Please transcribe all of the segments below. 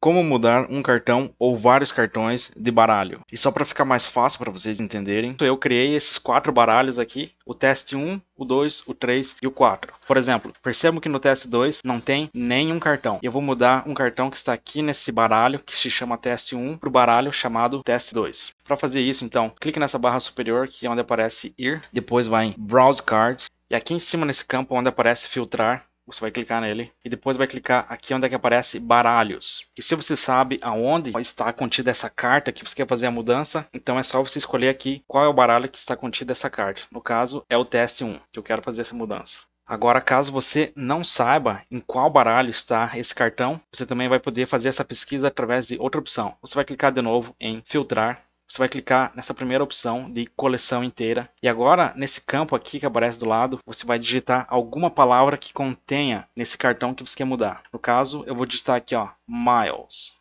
como mudar um cartão ou vários cartões de baralho. E só para ficar mais fácil para vocês entenderem, eu criei esses quatro baralhos aqui, o teste 1, o 2, o 3 e o 4. Por exemplo, percebo que no teste 2 não tem nenhum cartão. Eu vou mudar um cartão que está aqui nesse baralho, que se chama teste 1, para o baralho chamado teste 2. Para fazer isso, então, clique nessa barra superior, que é onde aparece ir, depois vai em Browse Cards, e aqui em cima nesse campo é onde aparece filtrar, você vai clicar nele e depois vai clicar aqui onde é que aparece baralhos. E se você sabe aonde está contida essa carta que você quer fazer a mudança, então é só você escolher aqui qual é o baralho que está contido essa carta. No caso, é o teste 1, que eu quero fazer essa mudança. Agora, caso você não saiba em qual baralho está esse cartão, você também vai poder fazer essa pesquisa através de outra opção. Você vai clicar de novo em filtrar você vai clicar nessa primeira opção de coleção inteira. E agora, nesse campo aqui que aparece do lado, você vai digitar alguma palavra que contenha nesse cartão que você quer mudar. No caso, eu vou digitar aqui, ó, Miles.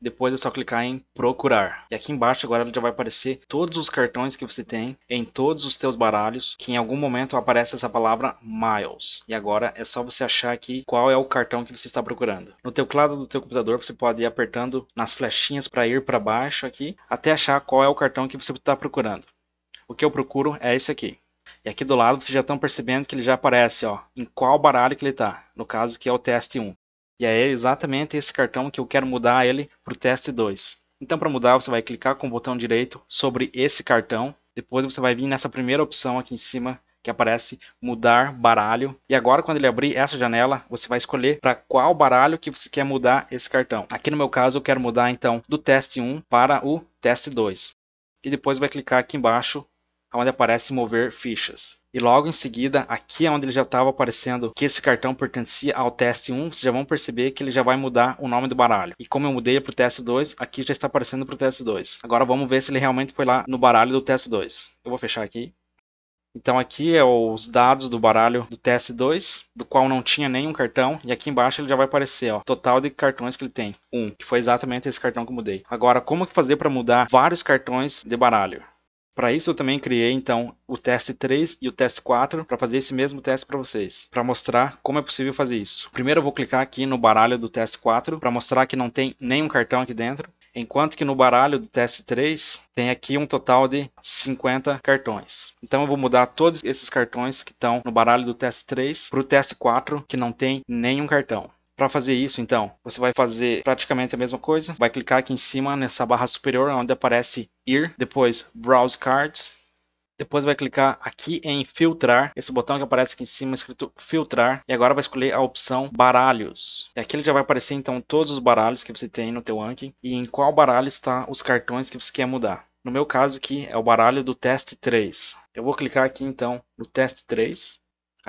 Depois é só clicar em procurar. E aqui embaixo agora já vai aparecer todos os cartões que você tem em todos os teus baralhos, que em algum momento aparece essa palavra Miles. E agora é só você achar aqui qual é o cartão que você está procurando. No teclado do teu computador você pode ir apertando nas flechinhas para ir para baixo aqui, até achar qual é o cartão que você está procurando. O que eu procuro é esse aqui. E aqui do lado vocês já estão percebendo que ele já aparece, ó, em qual baralho que ele está. No caso que é o teste 1. E aí é exatamente esse cartão que eu quero mudar ele para o teste 2. Então para mudar você vai clicar com o botão direito sobre esse cartão. Depois você vai vir nessa primeira opção aqui em cima que aparece mudar baralho. E agora quando ele abrir essa janela, você vai escolher para qual baralho que você quer mudar esse cartão. Aqui no meu caso eu quero mudar então do teste 1 para o teste 2. E depois vai clicar aqui embaixo onde aparece mover fichas. E logo em seguida, aqui é onde ele já estava aparecendo que esse cartão pertencia ao teste 1, vocês já vão perceber que ele já vai mudar o nome do baralho. E como eu mudei para o teste 2, aqui já está aparecendo para o teste 2. Agora vamos ver se ele realmente foi lá no baralho do teste 2. Eu vou fechar aqui. Então aqui é os dados do baralho do teste 2, do qual não tinha nenhum cartão, e aqui embaixo ele já vai aparecer, ó, total de cartões que ele tem. Um, que foi exatamente esse cartão que eu mudei. Agora, como que fazer para mudar vários cartões de baralho? Para isso eu também criei então o teste 3 e o teste 4 para fazer esse mesmo teste para vocês, para mostrar como é possível fazer isso. Primeiro eu vou clicar aqui no baralho do teste 4 para mostrar que não tem nenhum cartão aqui dentro, enquanto que no baralho do teste 3 tem aqui um total de 50 cartões. Então eu vou mudar todos esses cartões que estão no baralho do teste 3 para o teste 4 que não tem nenhum cartão. Para fazer isso, então, você vai fazer praticamente a mesma coisa. Vai clicar aqui em cima nessa barra superior onde aparece ir, depois browse cards. Depois vai clicar aqui em filtrar, esse botão que aparece aqui em cima escrito filtrar, e agora vai escolher a opção baralhos. E aqui ele já vai aparecer então todos os baralhos que você tem no teu Anki e em qual baralho está os cartões que você quer mudar. No meu caso aqui é o baralho do teste 3. Eu vou clicar aqui então no teste 3.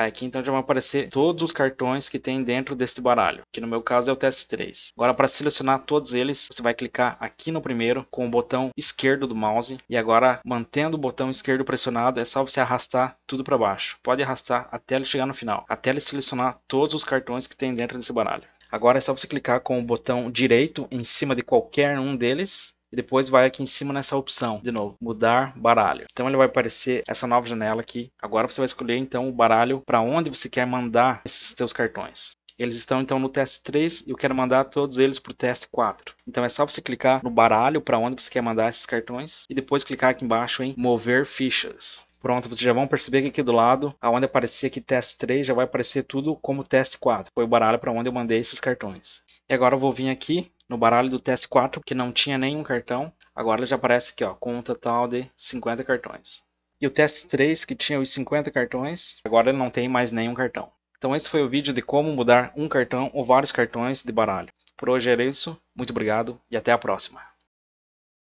Aqui então já vão aparecer todos os cartões que tem dentro deste baralho, que no meu caso é o TS3. Agora para selecionar todos eles, você vai clicar aqui no primeiro com o botão esquerdo do mouse e agora mantendo o botão esquerdo pressionado é só você arrastar tudo para baixo. Pode arrastar até ele chegar no final, até ele selecionar todos os cartões que tem dentro desse baralho. Agora é só você clicar com o botão direito em cima de qualquer um deles e depois vai aqui em cima nessa opção, de novo, mudar baralho. Então ele vai aparecer essa nova janela aqui. Agora você vai escolher então o baralho para onde você quer mandar esses seus cartões. Eles estão então no teste 3 e eu quero mandar todos eles para o teste 4. Então é só você clicar no baralho para onde você quer mandar esses cartões e depois clicar aqui embaixo em mover fichas. Pronto, vocês já vão perceber que aqui do lado, aonde aparecia aqui teste 3, já vai aparecer tudo como teste 4. Foi o baralho para onde eu mandei esses cartões. E agora eu vou vir aqui no baralho do TS4, que não tinha nenhum cartão, agora já aparece aqui, ó, com um total de 50 cartões. E o TS3, que tinha os 50 cartões, agora ele não tem mais nenhum cartão. Então esse foi o vídeo de como mudar um cartão ou vários cartões de baralho. Por hoje era isso, muito obrigado e até a próxima.